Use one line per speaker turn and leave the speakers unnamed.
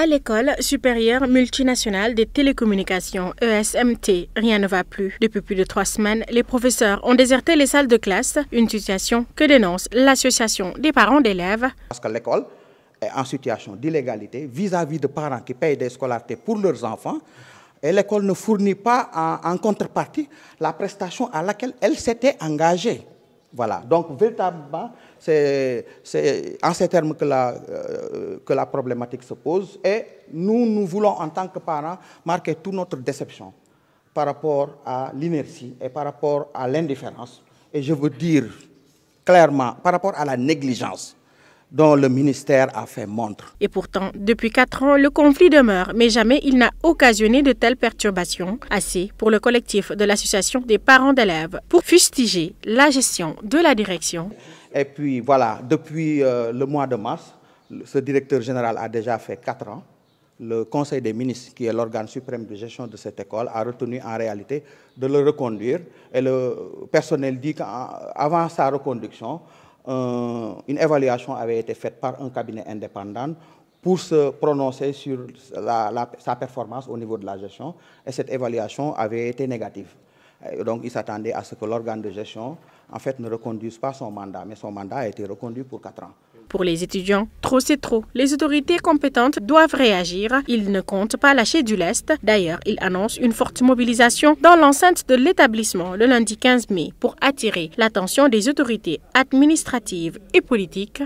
à l'école supérieure multinationale des télécommunications, ESMT, rien ne va plus. Depuis plus de trois semaines, les professeurs ont déserté les salles de classe, une situation que dénonce l'association des parents d'élèves.
Parce que l'école est en situation d'illégalité vis-à-vis de parents qui payent des scolarités pour leurs enfants et l'école ne fournit pas en contrepartie la prestation à laquelle elle s'était engagée. Voilà, donc véritablement, c'est en ces termes que la, euh, que la problématique se pose. Et nous, nous voulons, en tant que parents, marquer toute notre déception par rapport à l'inertie et par rapport à l'indifférence. Et je veux dire clairement, par rapport à la négligence dont le ministère a fait montre.
Et pourtant, depuis quatre ans, le conflit demeure, mais jamais il n'a occasionné de telles perturbations. Assez pour le collectif de l'association des parents d'élèves pour fustiger la gestion de la direction.
Et puis voilà, depuis euh, le mois de mars, ce directeur général a déjà fait quatre ans. Le Conseil des ministres, qui est l'organe suprême de gestion de cette école, a retenu en réalité de le reconduire. Et le personnel dit qu'avant sa reconduction, une évaluation avait été faite par un cabinet indépendant pour se prononcer sur sa performance au niveau de la gestion. Et cette évaluation avait été négative. donc, il s'attendait à ce que l'organe de gestion, en fait, ne reconduise pas son mandat. Mais son mandat a été reconduit pour quatre ans.
Pour les étudiants, trop c'est trop. Les autorités compétentes doivent réagir. Ils ne comptent pas lâcher du lest. D'ailleurs, ils annoncent une forte mobilisation dans l'enceinte de l'établissement le lundi 15 mai pour attirer l'attention des autorités administratives et politiques